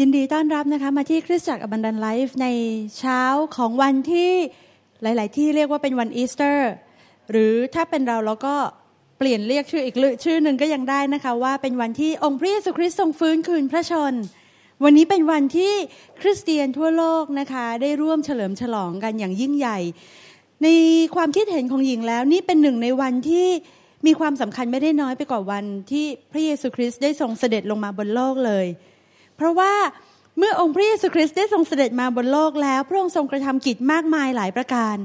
ยินดีต้อนรับนะคะมาที่คริสตจักรอบันดันไลฟ์ในเช้าของวันที่หลายๆที่เรียกว่าเป็นวันอีสเตอร์ หรือถ้าเป็นเราเราก็เปลี่ยนเรียกชื่ออีกชื่อหนึ่งก็ยังได้นะคะ ว่าเป็นวันที่องค์พระเยซูคริสต์ทรงฟื้นคืนพระชน วันนี้เป็นวันที่คริสเตียนทั่วโลกนะคะได้ร่วมเฉลิมฉลองกันอย่างยิ่งใหญ่ ในความคิดเห็นของหญิงแล้วนี่เป็นหนึ่งในวันที่มีความสำคัญไม่ได้น้อยไปกว่าวันที่พระเยซูคริสต์ได้ทรงเสด็จลงมาบนโลกเลยเพราะว่าเมื่อองค์พระเยซูคริสต์ได้ทรงเสด็จมาบนโลกแล้ว พระองค์ทรงกระทำกิจมากมายหลายประการ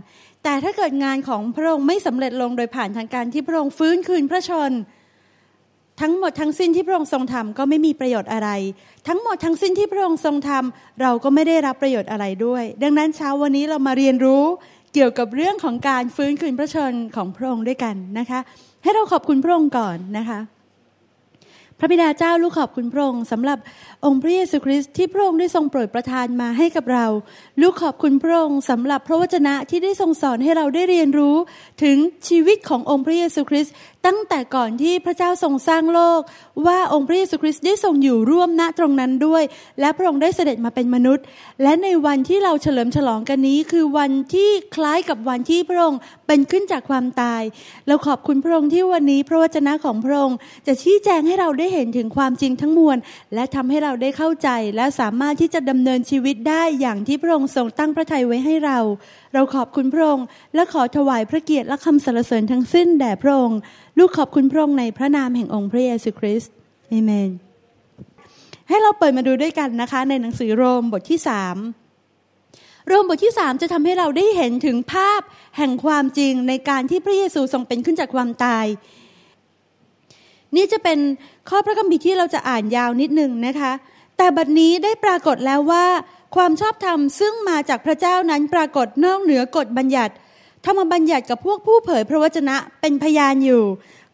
แต่ถ้าเกิดงานของพระองค์ไม่สำเร็จลงโดยผ่านทางการที่พระองค์ฟื้นคืนพระชน ทั้งหมดทั้งสิ้นที่พระองค์ทรงทำก็ไม่มีประโยชน์อะไร ทั้งหมดทั้งสิ้นที่พระองค์ทรงทำเราก็ไม่ได้รับประโยชน์อะไรด้วย ดังนั้นเช้าวันนี้เรามาเรียนรู้เกี่ยวกับเรื่องของการฟื้นคืนพระชนของพระองค์ด้วยกันนะคะ ให้เราขอบคุณพระองค์ก่อนนะคะพระบิดาเจ้าลูกขอบคุณพระองค์สำหรับองค์พระเยซูคริสต์ที่พระองค์ได้ทรงโปรดประทานมาให้กับเรา ลูกขอบคุณพระองค์สำหรับพระวจนะที่ได้ทรงสอนให้เราได้เรียนรู้ ถึงชีวิตขององค์พระเยซูคริสต์ตั้งแต่ก่อนที่พระเจ้าทรงสร้างโลก ว่าองค์พระเยซูคริสต์ได้ทรงอยู่ร่วมณตรงนั้นด้วย และพระองค์ได้เสด็จมาเป็นมนุษย์ และในวันที่เราเฉลิมฉลองกันนี้ คือวันที่คล้ายกับวันที่พระองค์เป็นขึ้นจากความตายเราขอบคุณพระองค์ที่วันนี้พระวจนะของพระองค์จะชี้แจงให้เราได้เห็นถึงความจริงทั้งมวลและทำให้เราได้เข้าใจ และสามารถที่จะดำเนินชีวิตได้อย่างที่พระองค์ทรงตั้งพระทัยไว้ให้เรา เราขอบคุณพระองค์และขอถวายพระเกียรติและคำสรรเสริญทั้งสิ้นแด่พระองค์ลูกขอบคุณพระองค์ในพระนามแห่งองค์พระเยซูคริสต์อเมน ให้เราเปิดมาดูด้วยกันนะคะในหนังสือโรมบทที่สามโรมบทที่สามจะทำให้เราได้เห็นถึงภาพแห่งความจริงในการที่พระเยซูทรงเป็นขึ้นจากความตายนี่จะเป็นข้อพระคัมภีร์ที่เราจะอ่านยาวนิดนึงนะคะ แต่บัดนี้ได้ปรากฏแล้วว่า ความชอบธรรมซึ่งมาจากพระเจ้านั้นปรากฏนอกเหนือกฎบัญญัติธรรมบัญญัติกับพวกผู้เผยพระวจนะเป็นพยานอยู่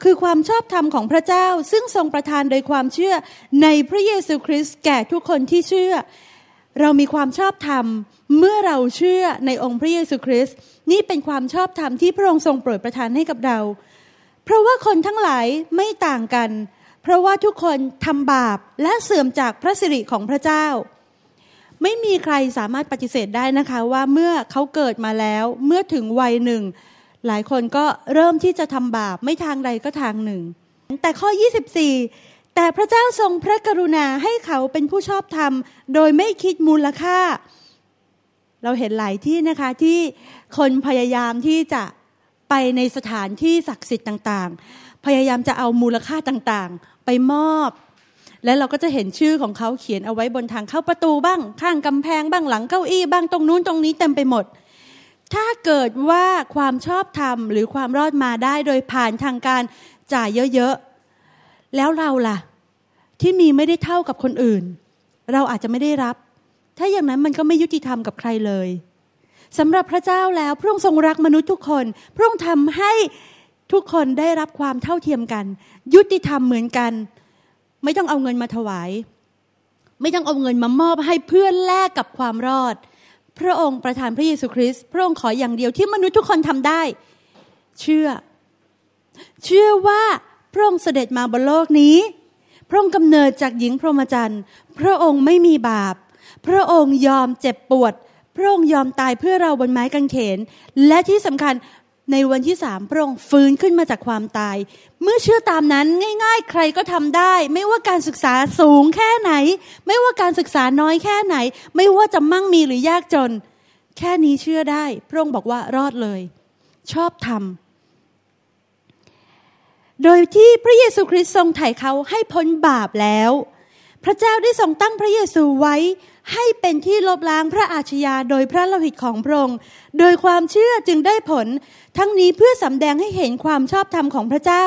คือความชอบธรรมของพระเจ้า ซึ่งทรงประทานโดยความเชื่อในพระเยซูคริสต์แก่ทุกคนที่เชื่อ เรามีความชอบธรรมเมื่อเราเชื่อในองค์พระเยซูคริสต์ นี่เป็นความชอบธรรมที่พระองค์ทรงโปรดประทานให้กับเราเพราะว่าคนทั้งหลายไม่ต่างกัน เพราะว่าทุกคนทำบาปและเสื่อมจากพระสิริของพระเจ้า ไม่มีใครสามารถปฏิเสธได้นะคะว่าเมื่อเขาเกิดมาแล้วเมื่อถึงวัยหนึ่ง หลายคนก็เริ่มที่จะทำบาป ไม่ทางใดก็ทางหนึ่ง แต่ข้อ 24 แต่พระเจ้าทรงพระกรุณาให้เขาเป็นผู้ชอบธรรม โดยไม่คิดมูลค่า เราเห็นหลายที่นะคะที่คนพยายามที่จะไปในสถานที่ศักดิ์สิทธิ์ต่างๆ พยายามจะเอามูลค่าต่างๆ ไปมอบ และเราก็จะเห็นชื่อของเขาเขียนเอาไว้บนทาง เข้าประตูบ้าง ข้างกำแพง บ้าง หลังเก้าอี้บ้าง ตรงนู้นตรงนี้เต็มไปหมด ถ้าเกิดว่าความชอบธรรมหรือความรอดมาได้โดยผ่านทางการจ่ายเยอะๆ แล้วเราล่ะที่มีไม่ได้เท่ากับคนอื่น เราอาจจะไม่ได้รับ ถ้าอย่างนั้นมันก็ไม่ยุติธรรมกับใครเลยสำหรับพระเจ้าแล้วพระองค์ทรงรักมนุษย์ทุกคน พระองค์ทำให้ทุกคนได้รับความเท่าเทียมกัน ยุติธรรมเหมือนกัน ไม่ต้องเอาเงินมาถวาย ไม่ต้องเอาเงินมามอบให้เพื่อนแลกกับความรอด พระองค์ประทานพระเยซูคริสต์พระองค์ขออย่างเดียวที่มนุษย์ทุกคนทำได้ เชื่อ เชื่อว่าพระองค์เสด็จมาบนโลกนี้ พระองค์กำเนิดจากหญิงพรหมจรรย์พระองค์ไม่มีบาป พระองค์ยอมเจ็บปวดพระองค์ยอมตายเพื่อเราบนไม้กางเขน และที่สำคัญในวันที่สามพระองค์ฟื้นขึ้นมาจากความตาย เมื่อเชื่อตามนั้นง่ายๆ ใครก็ทำได้ ไม่ว่าการศึกษาสูงแค่ไหน ไม่ว่าการศึกษาน้อยแค่ไหน ไม่ว่าจะมั่งมีหรือยากจน แค่นี้เชื่อได้ พระองค์บอกว่ารอดเลย ชอบทำโดยที่พระเยซูคริสต์ทรงไถ่เขาให้พ้นบาปแล้วพระเจ้าได้ทรงตั้งพระเยซูไว้ ให้เป็นที่ลบล้างพระอาชญาโดยพระโลหิตของพระองค์ โดยความเชื่อจึงได้ผล ทั้งนี้เพื่อสำแดงให้เห็นความชอบธรรมของพระเจ้า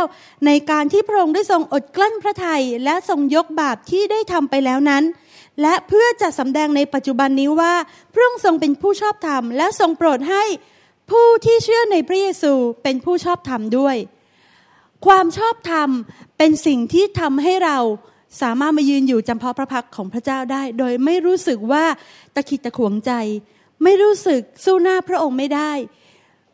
ในการที่พระองค์ได้ทรงอดกลั้นพระทัยและทรงยกบาปที่ได้ทำไปแล้วนั้น และเพื่อจะสำแดงในปัจจุบันนี้ว่าพระองค์ทรงเป็นผู้ชอบธรรมและทรงโปรดให้ ผู้ที่เชื่อในพระเยซูเป็นผู้ชอบธรรมด้วย ความชอบธรรมเป็นสิ่งที่ทำให้เราสามารถมายืนอยู่จำเพาะพระพักของพระเจ้าได้ โดยไม่รู้สึกว่าตะขิดตะขวงใจ ไม่รู้สึกสู้หน้าพระองค์ไม่ได้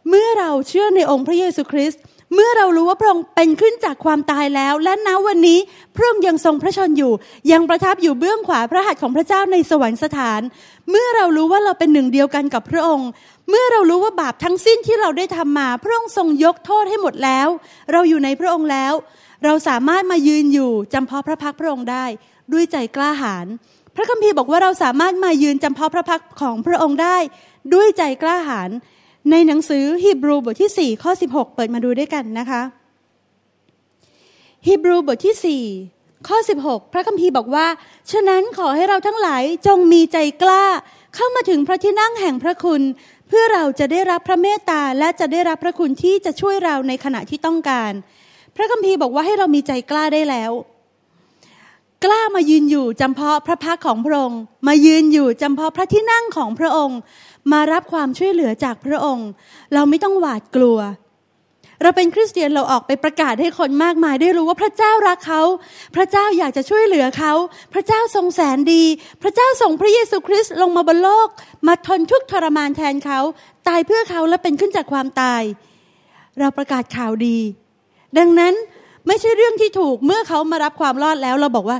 เมื่อเราเชื่อในองค์พระเยซูคริสต์เมื่อเรารู้ว่าพระองค์เป็นขึ้นจากความตายแล้วและณวันนี้พระองค์ยังทรงพระชนอยู่ ยังประทับอยู่เบื้องขวาพระหัตถ์ของพระเจ้าในสวรรคสถาน เมื่อเรารู้ว่าเราเป็นหนึ่งเดียวกันกับพระองค์ เมื่อเรารู้ว่าบาปทั้งสิ้นที่เราได้ทำมาพระองค์ทรงยกโทษให้หมดแล้ว เราอยู่ในพระองค์แล้วเราสามารถมายืนอยู่ จำเพาะพระพักพระองค์ได้ ด้วยใจกล้าหาญ พระคัมภีร์บอกว่าเราสามารถมายืนจำเพาะพระพักของพระองค์ได้ ด้วยใจกล้าหาญในหนังสือฮีบรูบทที่4ข้อ16 เปิดมาดูด้วยกันนะคะฮีบรูบทที่ 4 ข้อ 16 พระคัมภีร์บอกว่า ฉะนั้นขอให้เราทั้งหลายจงมีใจกล้า เข้ามาถึงพระที่นั่งแห่งพระคุณ เพื่อเราจะได้รับพระเมตตาและจะได้รับพระคุณที่จะช่วยเราในขณะที่ต้องการพระคัมภีร์บอกว่าให้เรามีใจกล้าได้แล้ว กล้ามายืนอยู่จำเพาะพระพักของพระองค์ มายืนอยู่จำเพาะพระที่นั่งของพระองค์ มารับความช่วยเหลือจากพระองค์ เราไม่ต้องหวาดกลัว เราเป็นคริสเตียนเราออกไปประกาศให้คนมากมายได้รู้ว่าพระเจ้ารักเขา พระเจ้าอยากจะช่วยเหลือเขา พระเจ้าทรงแสนดี พระเจ้าส่งพระเยซูคริสต์ลงมาบนโลก มาทนทุกข์ทรมานแทนเขา ตายเพื่อเขาและเป็นขึ้นจากความตาย เราประกาศข่าวดีดังนั้นไม่ใช่เรื่องที่ถูกเมื่อเขามารับความรอดแล้วเราบอกว่า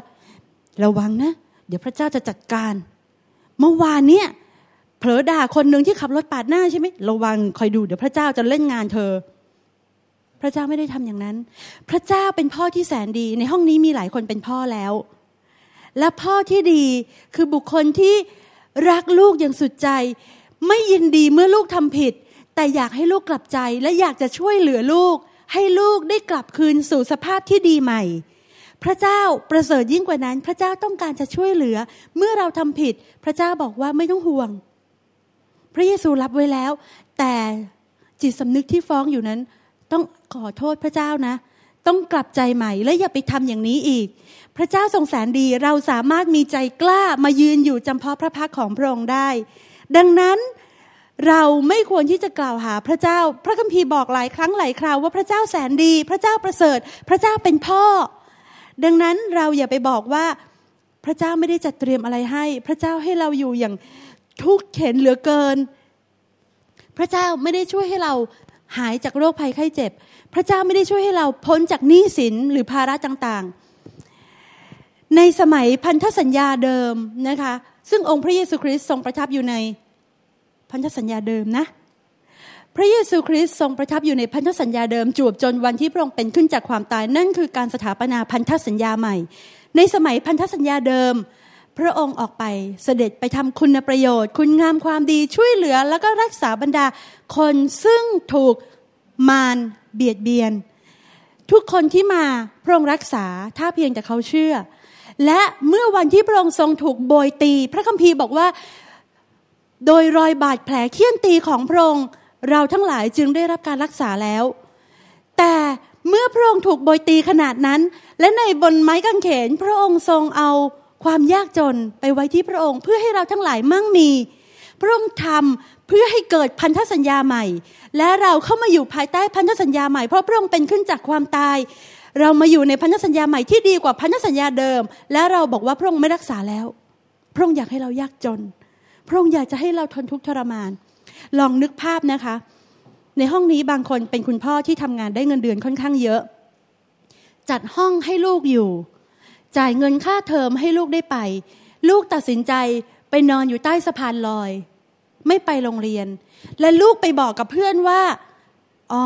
ระวังนะเดี๋ยวพระเจ้าจะจัดการ เมื่อวานเนี่ยเผลอด่าคนหนึ่งที่ขับรถปาดหน้าใช่ไหมระวังคอยดู เดี๋ยวพระเจ้าจะเล่นงานเธอ พระเจ้าไม่ได้ทำอย่างนั้น พระเจ้าเป็นพ่อที่แสนดีในห้องนี้มีหลายคนเป็นพ่อแล้ว และพ่อที่ดีคือบุคคลที่รักลูกอย่างสุดใจ ไม่ยินดีเมื่อลูกทำผิด แต่อยากให้ลูกกลับใจและอยากจะช่วยเหลือลูกให้ลูกได้กลับคืนสู่สภาพที่ดีใหม่ พระเจ้าประเสริฐยิ่งกว่านั้น พระเจ้าต้องการจะช่วยเหลือเมื่อเราทำผิด พระเจ้าบอกว่าไม่ต้องห่วง พระเยซูรับไว้แล้ว แต่จิตสำนึกที่ฟ้องอยู่นั้น ต้องขอโทษพระเจ้านะ ต้องกลับใจใหม่และอย่าไปทำอย่างนี้อีก พระเจ้าทรงแสนดี เราสามารถมีใจกล้ามายืนอยู่จำเพาะพระพักของพระองค์ได้ ดังนั้นเราไม่ควรที่จะกล่าวหาพระเจ้า พระคัมภีร์บอกหลายครั้งหลายคราว ว่าพระเจ้าแสนดี พระเจ้าประเสริฐ พระเจ้าเป็นพ่อ ดังนั้นเราอย่าไปบอกว่าพระเจ้าไม่ได้จัดเตรียมอะไรให้ พระเจ้าให้เราอยู่อย่างทุกข์เข็นเหลือเกิน พระเจ้าไม่ได้ช่วยให้เราหายจากโรคภัยไข้เจ็บ พระเจ้าไม่ได้ช่วยให้เราพ้นจากหนี้สินหรือภาระต่างๆ ในสมัยพันธสัญญาเดิมนะคะ ซึ่งองค์พระเยซูคริสต์ทรงประทับอยู่ในพันธสัญญาเดิมนะ พระเยซูคริสต์ทรงประทับอยู่ในพันธสัญญาเดิมจวบจนวันที่พระองค์เป็นขึ้นจากความตาย นั่นคือการสถาปนาพันธสัญญาใหม่ ในสมัยพันธสัญญาเดิม พระองค์ออกไปเสด็จไปทำคุณประโยชน์ คุณงามความดีช่วยเหลือ แล้วก็รักษาบรรดาคนซึ่งถูกมารเบียดเบียน ทุกคนที่มาพระองค์รักษาถ้าเพียงแต่เขาเชื่อ และเมื่อวันที่พระองค์ทรงถูกโบยตี พระคัมภีร์บอกว่าโดยรอยบาดแผลเคี่ยนตีของพระองค์ เราทั้งหลายจึงได้รับการรักษาแล้ว แต่เมื่อพระองค์ถูกโบยตีขนาดนั้น และในบนไม้กางเขนพระองค์ทรงเอาความยากจนไปไว้ที่พระองค์เพื่อให้เราทั้งหลายมั่งมี พระองค์ทำเพื่อให้เกิดพันธสัญญาใหม่ และเราเข้ามาอยู่ภายใต้พันธสัญญาใหม่เพราะพระองค์เป็นขึ้นจากความตาย เรามาอยู่ในพันธสัญญาใหม่ที่ดีกว่าพันธสัญญาเดิม และเราบอกว่าพระองค์ไม่รักษาแล้ว พระองค์อยากให้เรายากจนพระองค์อยากจะให้เราทนทุกข์ทรมาน ลองนึกภาพนะคะ ในห้องนี้บางคนเป็นคุณพ่อที่ทำงานได้เงินเดือนค่อนข้างเยอะ จัดห้องให้ลูกอยู่ จ่ายเงินค่าเทอมให้ลูกได้ไป ลูกตัดสินใจไปนอนอยู่ใต้สะพานลอย ไม่ไปโรงเรียน และลูกไปบอกกับเพื่อนว่า อ๋อ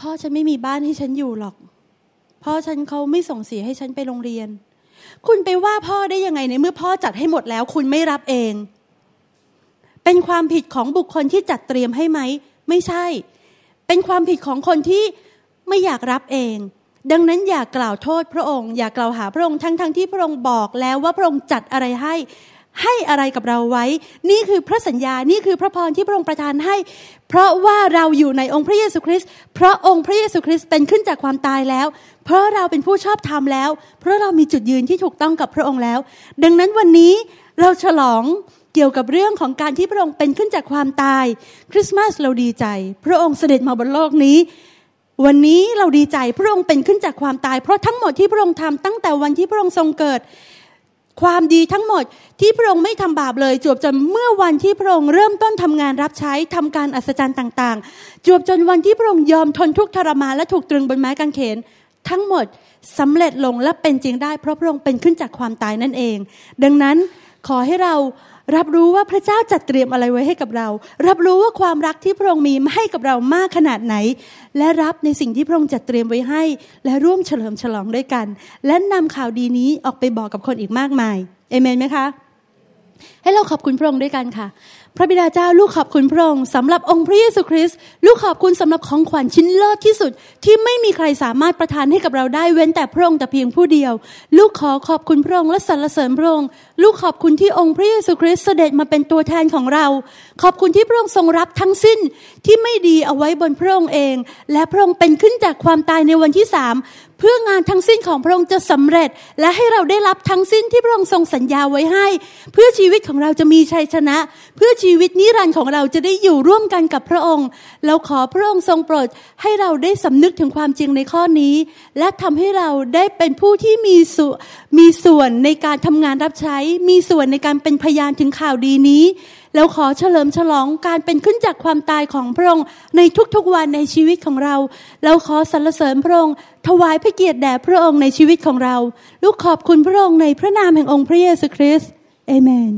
พ่อฉันไม่มีบ้านให้ฉันอยู่หรอก พ่อฉันเขาไม่ส่งเสียให้ฉันไปโรงเรียน คุณไปว่าพ่อได้ยังไงในเมื่อพ่อจัดให้หมดแล้ว คุณไม่รับเองเป็นความผิดของบุคคลที่จัดเตรียมให้ไหมไม่ใช่ เป็นความผิดของคนที่ไม่อยากรับเอง ดังนั้นอย่ากล่าวโทษพระองค์อย่ากล่าวหาพระองค์ทั้งๆทที่พระองค์บอกแล้ว ว่าพระองค์จัดอะไรให้ให้อะไรกับเราไว้ นี่คือพระสัญญานี่คือพระพรที่พระองค์ประทานให้ เพราะว่าเราอยู่ในองค์พระเยซูคริสต์เพราะองค์พระเยซูคริสต์เป็นขึ้นจากความตายแล้ว เพราะเราเป็นผู้ชอบธรรมแล้ว เพราะเรามีจุดยืนที่ถูกต้องกับพระองค์แล้ว ดังนั้นวันนี้เราฉลองเกี่ยวกับเรื่องของการที่พระองค์เป็นขึ้นจากความตายคริสต์มาสเราดีใจ พระองค์เสด็จมาบนโลกนี้ วันนี้เราดีใจพระองค์เป็นขึ้นจากความตายเพราะทั้งหมดที่พระองค์ทำตั้งแต่วันที่พระองค์ทรงเกิด ความดีทั้งหมดที่พระองค์ไม่ทำบาปเลย จวบจนเมื่อวันที่พระองค์เริ่มต้นทำงานรับใช้ทำการอัศจรรย์ต่าง ๆจวบจนวันที่พระองค์ยอมทนทุกข์ทรมานและถูกตรึงบนไม้กางเขน ทั้งหมดสำเร็จลงและเป็นจริงได้เพราะพระองค์เป็นขึ้นจากความตายนั่นเอง ดังนั้นขอให้เรารับรู้ว่าพระเจ้าจัดเตรียมอะไรไว้ให้กับเรา รับรู้ว่าความรักที่พระองค์มีให้กับเรามากขนาดไหน และรับในสิ่งที่พระองค์จัดเตรียมไว้ให้ และร่วมเฉลิมฉลองด้วยกัน และนำข่าวดีนี้ออกไปบอกกับคนอีกมากมาย เอเมนไหมคะให้เราขอบคุณพระองค์ด้วยกันค่ะ พระบิดาเจ้าลูกขอบคุณพระองค์สำหรับองค์พระเยซูคริสต์ลูกขอบคุณสำหรับของขวัญชิ้นเลิศที่สุด ที่ไม่มีใครสามารถประทานให้กับเราได้เว้นแต่พระองค์แต่เพียงผู้เดียว ลูกขอขอบคุณพระองค์และสรรเสริญพระองค์ลูกขอบคุณที่องค์พระเยซูคริสต์เสด็จมาเป็นตัวแทนของเรา ขอบคุณที่พระองค์ทรงรับทั้งสิ้นที่ไม่ดีเอาไว้บนพระองค์เอง และพระองค์เป็นขึ้นจากความตายในวันที่สามเพื่องานทั้งสิ้นของพระองค์จะสำเร็จและให้เราได้รับทั้งสิ้นที่พระองค์ทรงสัญญาไว้ให้ เพื่อชีวิตของเราจะมีชัยชนะ เพื่อชีวิตนิรันดร์ของเราจะได้อยู่ร่วมกันกับพระองค์เราขอพระองค์ทรงโปรดให้เราได้สำนึกถึงความจริงในข้อนี้ และทำให้เราได้เป็นผู้ที่มีส่วนมีส่วนในการทำงานรับใช้ มีส่วนในการเป็นพยานถึงข่าวดีนี้เราขอเฉลิมฉลองการเป็นขึ้นจากความตายของพระองค์ในทุกๆวันในชีวิตของเราเราขอสรรเสริญพระองค์ ถวายพระเกียรติแด่พระองค์ในชีวิตของเรา ลูกขอบคุณพระองค์ในพระนามแห่งองค์พระเยซูคริสต์เอเมน